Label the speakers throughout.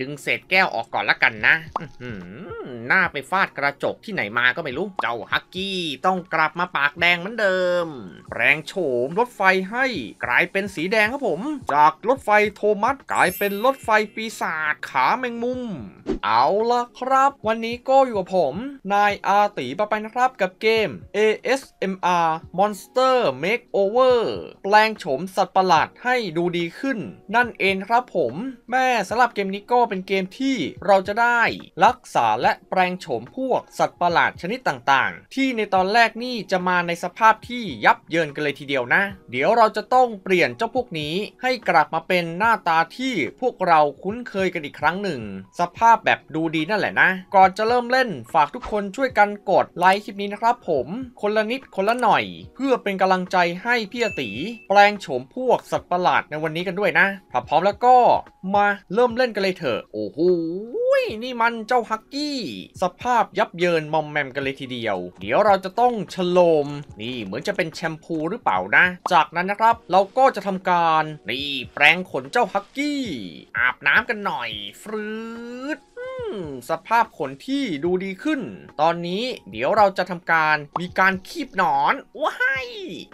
Speaker 1: ดึงเศษแก้วออกก่อนละกันนะหน้าไปฟาดกระจกที่ไหนมาก็ไม่รู้ เจ้าฮักกี้ต้องกลับมาปากแดงเหมือนเดิม แปลงโฉมรถไฟให้กลายเป็นสีแดงครับผม จากรถไฟโทมัสกลายเป็นรถไฟปีศาจขาแมงมุม เอาละครับวันนี้ก็อยู่กับผม นายอาตีปไปนะครับกับเกม ASMR Monster Makeover แปลงโฉมสัตว์ประหลาดให้ดูดีขึ้น นั่นเองครับผม แม่สำหรับเกมนี้ก็ก็เป็นเกมที่เราจะได้รักษาและแปลงโฉมพวก สัตว์ประหลาดชนิดต่างๆ ที่ในตอนแรกนี่จะมาในสภาพที่ยับเยินกันเลยทีเดียวนะ เดี๋ยวเราจะต้องเปลี่ยนเจ้าพวกนี้ให้กลับมาเป็นหน้าตาที่พวกเราคุ้นเคยกันอีกครั้งหนึ่ง สภาพแบบดูดีนั่นแหละนะ ก่อนจะเริ่มเล่นฝากทุกคนช่วยกันกดไลค์คลิปนี้นะครับ ผม คนละนิดคนละหน่อย เพื่อเป็นกำลังใจให้พี่ตีแปลงโฉมพวกสัตว์ประหลาดในวันนี้กันด้วยนะถ้าพร้อมแล้วก็มาเริ่มเล่นกันเลยเถอะถอะโอ้โห นี่มันเจ้าฮักกี้ สภาพยับเยินมอมแมมกันเลยทีเดียว เดี๋ยวเราจะต้องฉโลมนี่เหมือนจะเป็นแชมพูหรือเปล่านะ จากนั้นนะครับเราก็จะทำการนี่แปรงขนเจ้าฮักกี้ อาบน้ำกันหน่อยฟรืดสภาพขนที่ดูดีขึ้น ตอนนี้เดี๋ยวเราจะทำการมีการคีบหนอนว้าย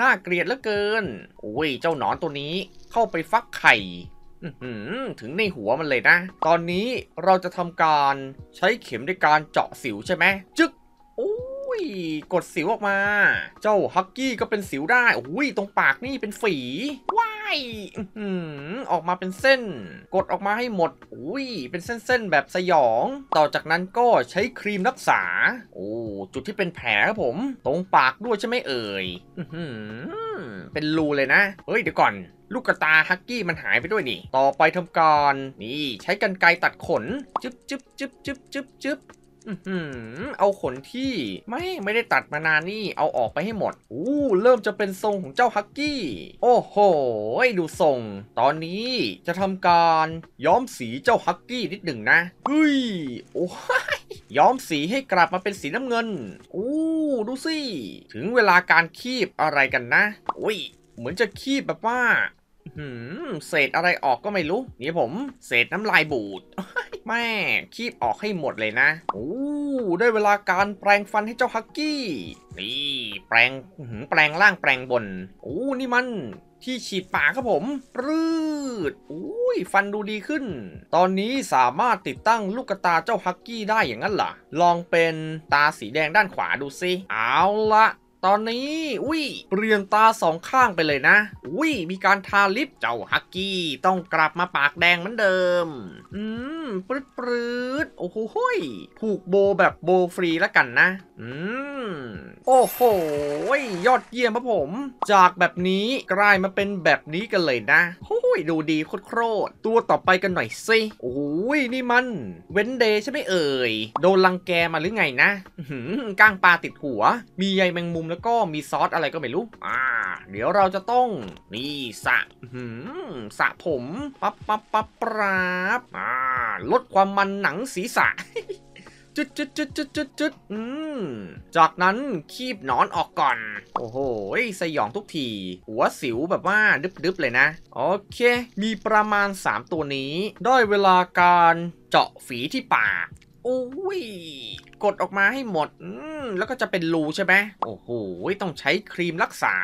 Speaker 1: น่าเกลียดเหลือเกิน โอ้ยเจ้าหนอนตัวนี้ เข้าไปฟักไข่ถึงในหัวมันเลยนะ ตอนนี้เราจะทำการใช้เข็มในการเจาะสิวใช่ไหม จึ๊กโอ้ย กดสิวออกมา เจ้าฮักกี้ก็เป็นสิวได้ โอ้ย ตรงปากนี่เป็นฝีว้าออกมาเป็นเส้น กดออกมาให้หมด อุ้ยเป็นเส้นๆแบบสยอง ต่อจากนั้นก็ใช้ครีมรักษาโอ้จุดที่เป็นแผลครับผม ตรงปากด้วยใช่ไหมเอ่ยเป็นรูเลยนะ เฮ้ยเดี๋ยวก่อน ลูกกระตาฮักกี้มันหายไปด้วยนี่ ต่อไปทำการนี่ ใช้กันไกตัดขนจึ๊บจึ๊บจึ๊บจึ๊บจึ๊บจึ๊บเอาขนที่ ไม่ไม่ได้ตัดมานานนี่เอาออกไปให้หมด อู้เริ่มจะเป็นทรงของเจ้าฮักกี้โอ้โห ดูทรงตอนนี้จะทำการย้อมสีเจ้าฮักกี้นิดหนึ่งนะเฮ้ยโอ้ยย้อมสีให้กลับมาเป็นสีน้ำเงิน อู้ดูสิถึงเวลาการคีบอะไรกันนะอุ้ย เหมือนจะคีบแบบว่าเศษอะไรออกก็ไม่รู้นี่ผม เศษน้ำลายบูดแม่คีบออกให้หมดเลยนะโอ้ได้เวลาการแปลงฟันให้เจ้าฮักกี้ นี่แปลงแปลงล่างแปลงบนโอ้นี่มัน ที่ฉีดปากครับผมรืดอุ้ยฟันดูดีขึ้น ตอนนี้สามารถติดตั้งลูกตาเจ้าฮักกี้ได้อย่างนั้นเหรอลองเป็นตาสีแดงด้านขวาดูสิ เอาละตอนนี้อุ้ยเปลี่ยนตาสองข้างไปเลยนะอุ้ยมีการทาลิปเจ้าฮักกี้ ต้องกลับมาปากแดงเหมือนเดิม อืมปรืดปรืดโอ้โหผูกโบแบบโบฟรีแล้วกันนะอืมโอ้โหยอดเยี่ยมครับผม จากแบบนี้กลายมาเป็นแบบนี้กันเลยนะโอ้ยดูดีโคตร ตัวต่อไปกันหน่อย สิ โอ้ยนี่มัน เว้นเดย์ใช่ไหมเอ่ย โดน ลังแก มา หรือไง นะก้างปลา ติด หัว มีใยแมงมุมแล้วก็มีซอส อะไรก็ ไม่ รู้ อ่า เดี๋ยวเราจะต้องนี่สะ สะผมปั๊บปั๊บปั๊บปราบอ่า ลดความมันหนังศีรษะจุดจุดจุดจุดจุดจุดอืม จากนั้นคีบนอนออกก่อน โอ้โห สยองทุกที หัวสิวแบบว่าดึบดึบเลยนะ โอเค มีประมาณ 3 ตัวนี้ ได้เวลาการเจาะฝีที่ปาก โอ้ยกดออกมาให้หมด อืม แล้วก็จะเป็นรูใช่ไหม โอ้โหต้องใช้ครีมรักษา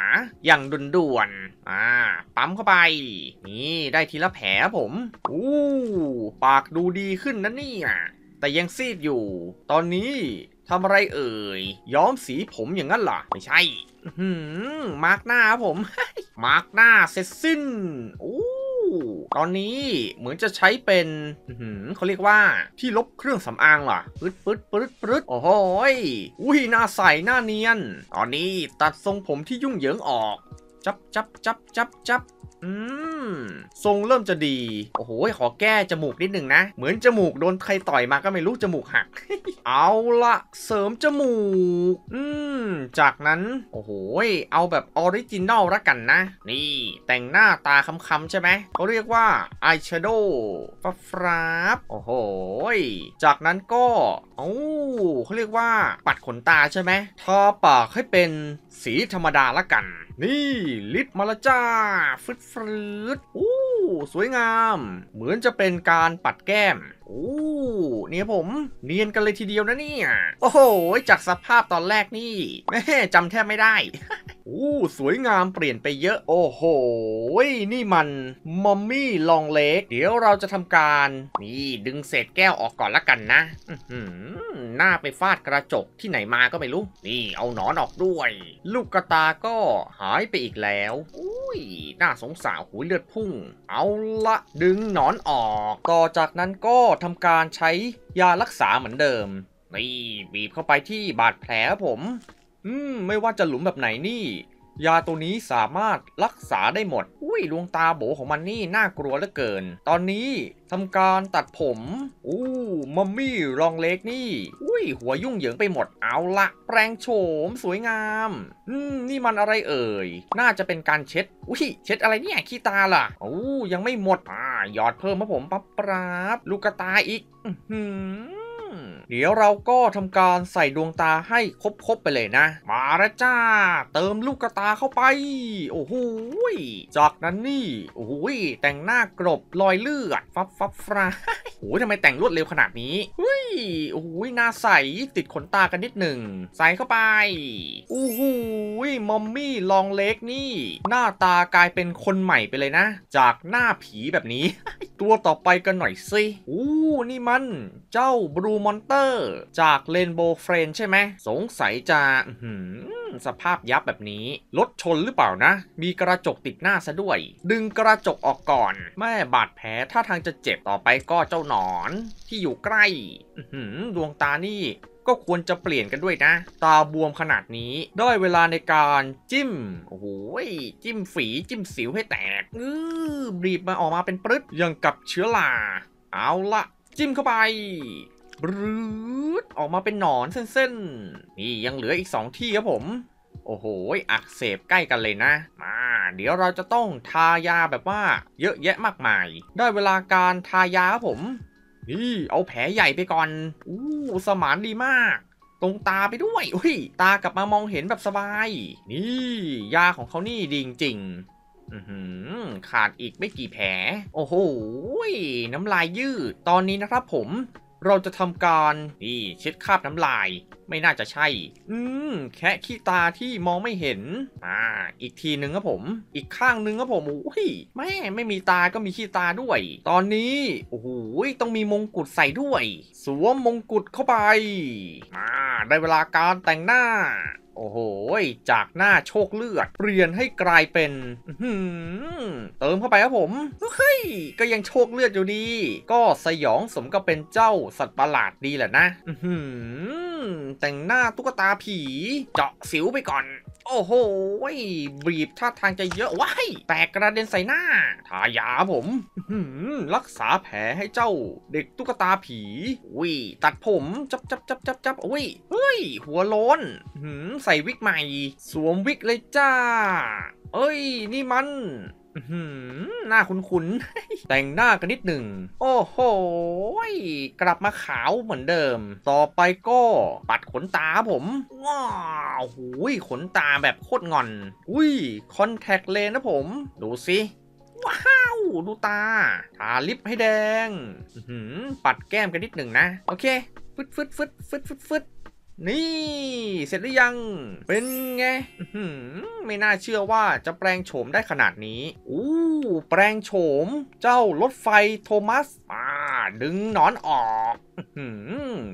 Speaker 1: อย่างด่วนๆ อ่า ปั๊มเข้าไป นี่ ได้ทีละแผลผมอู้ปากดูดีขึ้นนะเนี่ยแต่ยังซีดอยู่ ตอนนี้ทำอะไรเอ่ย ย้อมสีผมอย่างนั้นหรอไม่ใช่มาร์กหน้าผม มาร์กหน้าเสร็จสิ้นอ้ตอนนี้เหมือนจะใช้เป็นเขาเรียกว่าที่ลบเครื่องสำอางหรอปึ๊ดปึ๊ดปึ๊ดปึ๊ดโอ้โหอุ้ยหน้าใสหน้าเนียน ตอนนี้ตัดทรงผมที่ยุ่งเหยิงออก จับจับจับจับจับอืมทรงเริ่มจะดี โอ้โห ขอแก้จมูกนิดหนึ่งนะ เหมือนจมูกโดนใครต่อยมาก็ไม่รู้จมูกหัก เอาละเสริมจมูก อืมจากนั้น โอ้โห เอาแบบออริจินอลละกันนะ นี่แต่งหน้าตาค้ำๆใช่ไหม เขาเรียกว่าอายแชโดว์ฟ้าฟราบโอ้โห จากนั้นก็โอ้เขาเรียกว่า ปัดขนตาใช่ไหมทาปากให้เป็นสีธรรมดาละกัน นี่ลิปมาละจ้า ฟึดฟืดอู้สวยงาม เหมือนจะเป็นการปัดแก้มอู้เนี่ยผมเนียนกันเลยทีเดียวนะเนี่ย โอ้โห จากสภาพตอนแรกนี่แม่จำแทบไม่ได้อู้สวยงามเปลี่ยนไปเยอะ โอ้โห นี่มันมอมมี่ลองเล็ก เดี๋ยวเราจะทำการ นี่ ดึงเศษแก้วออกก่อนละกันนะหน้าไปฟาดกระจกที่ไหนมาก็ไม่รู้ นี่เอาหนอนออกด้วย ลูกกระตาก็หายไปอีกแล้วอุ้ยน่าสงสารหูเลือดพุ่ง เอาละดึงหนอนออก ต่อจากนั้นก็ทำการใช้ยารักษาเหมือนเดิมนี่บีบเข้าไปที่บาดแผลผมอืมไม่ว่าจะหลุมแบบไหนนี่ยาตัวนี้สามารถรักษาได้หมดอุ้ยดวงตาโบของมันนี่น่ากลัวเหลือเกิน ตอนนี้ทำการตัดผม อู้มัมมี่รองเล็กนี่อุ้ย หัวยุ่งเหยิงไปหมดเอาละ แปลงโฉมสวยงามอืมนี่มันอะไรเอ่ย น่าจะเป็นการเช็ดอุ้ยเช็ดอะไรเนี่ย ขี้ตาล่ะอู้ยังไม่หมดอ่าหยอดเพิ่มมาผมปั๊บปราบลูกตาอีกอืเดี๋ยวเราก็ทำการใส่ดวงตาให้ครบๆ ไปเลยนะมาละจ้า เติมลูกกระตาเข้าไป โอ้โหจากนั้นนี่โอ้โหแต่งหน้ากรบรอยเลือดฟับฟับฟราโอ้ยทำไมแต่งรวดเร็วขนาดนี้เฮ้ยโอ้โหหน้าใสติดขนตากันนิดหนึ่ง ใส่เข้าไปโอ้โหมอมมี่ลองเล็กนี่ หน้าตากลายเป็นคนใหม่ไปเลยนะ จากหน้าผีแบบนี้ตัวต่อไปกันหน่อยสิ อู้นี่มัน เจ้าบลูมอนเตอร์ จากเลนโบเฟรนใช่ไหม สงสัยจะสภาพยับแบบนี้ รถชนหรือเปล่านะ มีกระจกติดหน้าซะด้วย ดึงกระจกออกก่อน แม่บาดแผล ถ้าทางจะเจ็บต่อไปก็เจ้าหนอน ที่อยู่ใกล้ดวงตานี่ก็ควรจะเปลี่ยนกันด้วยนะ ตาบวมขนาดนี้ได้เวลาในการจิ้ม โอ้โห จิ้มฝีจิ้มสิวให้แตก อือบีบมาออกมาเป็นปรึดยังกับเชื้อราเอาละจิ้มเข้าไปบรืดออกมาเป็นหนอนเส้นๆ นี่ยังเหลืออีก 2 ที่ครับผม โอ้โหอักเสบใกล้กันเลยนะ มา เดี๋ยวเราจะต้องทายาแบบว่า เยอะแยะมากมาย ได้เวลาการทายาครับผมนี่ เอาแผลใหญ่ไปก่อนอู้สมานดีมาก ตรงตาไปด้วยอุ้ย ตากลับมามองเห็นแบบสบาย นี่ ยาของเขานี่ดีจริง ขาดอีกไม่กี่แผลโอ้โหน้ำลายยืด ตอนนี้นะครับผมเราจะทำการ นี่เช็ดคราบน้ำลาย ไม่น่าจะใช่ อืมแค่ขี้ตาที่มองไม่เห็นอ่าอีกทีหนึ่งครับผม อีกข้างหนึ่งครับผมโอ้ย แม่ไม่มีตาก็มีขี้ตาด้วย ตอนนี้ โอ้โหต้องมีมงกุฎใส่ด้วย สวมมงกุฎเข้าไปมาได้เวลาการแต่งหน้าโอ้โห จากหน้าโชคเลือดเปลี่ยนให้กลายเป็นเติมเข้าไปครับผมเฮ้ยก็ยังโชคเลือดอยู่ดี ก็สยองสมกับเป็นเจ้าสัตว์ประหลาดดีแหละนะแต่งหน้าตุ๊กตาผี เจาะสิวไปก่อนโอ้โหบีบท่าทางจะเยอะว้าย แตกกระเด็นใส่หน้า ทายาผม รักษาแผลให้เจ้า เด็กตุ๊กตาผีวิตัดผม จับ จับ จับ จับ จับอุ้ย เฮ้ย หัวโล้น ใส่วิกใหม่ สวมวิกเลยจ้า เอ้ย นี่มันหน้าคุ้นๆ แต่งหน้ากันนิดหนึ่ง โอ้โห กลับมาขาวเหมือนเดิม ต่อไปก็ปัดขนตาผมว้าวหูยขนตาแบบโคตรงอนอุ้ยคอนแทคเลนนะผม ดูสิ ว้าว ดูตา ทาลิปให้แดง ปัดแก้มกันนิดหนึ่งนะ โอเค ฟึดฟึดฟึดฟึดฟึดฟึดนี่เสร็จหรือยัง เป็นไงไม่น่าเชื่อว่าจะแปลงโฉมได้ขนาดนี้ อู้แปลงโฉมเจ้ารถไฟโทมัสมาดึงหนอนออก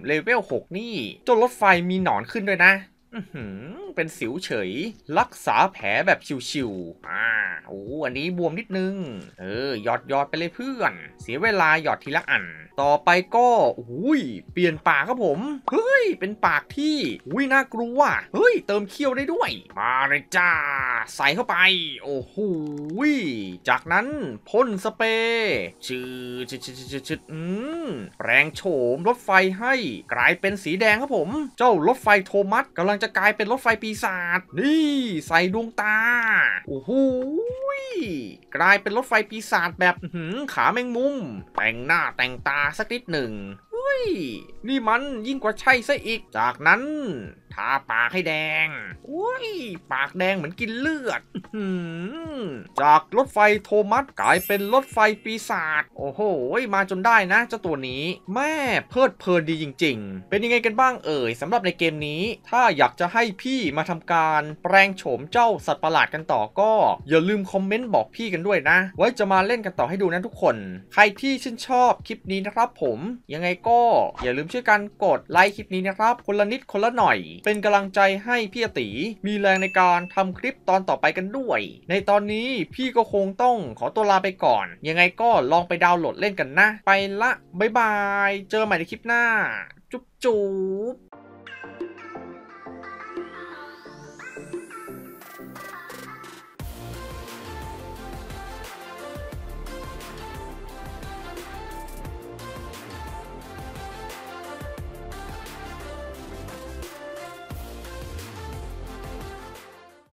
Speaker 1: เลเวล 6 นี่ เจ้ารถไฟมีหนอนขึ้นด้วยนะเป็นสิวเฉย รักษาแผลแบบชิวๆอ่าโอ้ อันนี้บวมนิดนึง เออ หยอดหยอดไปเลยเพื่อน เสียเวลาหยอดทีละอัน ต่อไปก็ อุ้ย เปลี่ยนปากครับผม เฮ้ย เป็นปากที่ อุ้ยน่ากลัว เฮ้ย เติมเคี้ยวได้ด้วย มาเลยจ้า ใส่เข้าไป โอ้โห จากนั้นพ่นสเปรย์ชืดชืดชืดชืดอืมแรงโฉมรถไฟให้ กลายเป็นสีแดงครับผม เจ้ารถไฟโทมัสกำลังจะกลายเป็นรถไฟปีศาจนี่ ใส่ ดวงตาโอ้โหกลายเป็นรถไฟปีศาจแบบหืขา แมงมุมแต่งหน้า แต่งตา สัก นิดหนึ่งเฮ้ย นี่มันยิ่งกว่าใช่ซะอีกจากนั้นทาปากให้แดงอุ้ย ปากแดงเหมือนกินเลือด จากรถไฟโทมัสกลายเป็นรถไฟปีศาจ โอ้โห มาจนได้นะเจ้าตัวนี้ แม่เพลิดเพลินดีจริง ๆ เป็นยังไงกันบ้างเอ่ยสำหรับในเกมนี้ ถ้าอยากจะให้พี่มาทำการแปลงโฉมเจ้าสัตว์ประหลาดกันต่อ ก็ อย่าลืมคอมเมนต์บอกพี่กันด้วยนะ ไว้จะมาเล่นกันต่อให้ดูนะทุกคน ใครที่ชื่นชอบคลิปนี้นะครับ ผม ยังไงก็ อย่าลืมช่วยกันกดไลค์คลิปนี้นะครับ คนละนิดคนละหน่อยเป็นกำลังใจให้พี่ตีมีแรงในการทำคลิปตอนต่อไปกันด้วย ในตอนนี้พี่ก็คงต้องขอตัวลาไปก่อน ยังไงก็ลองไปดาวน์โหลดเล่นกันนะ ไปละ บ๊ายบาย เจอใหม่ในคลิปหน้า จุ๊บจุ๊บ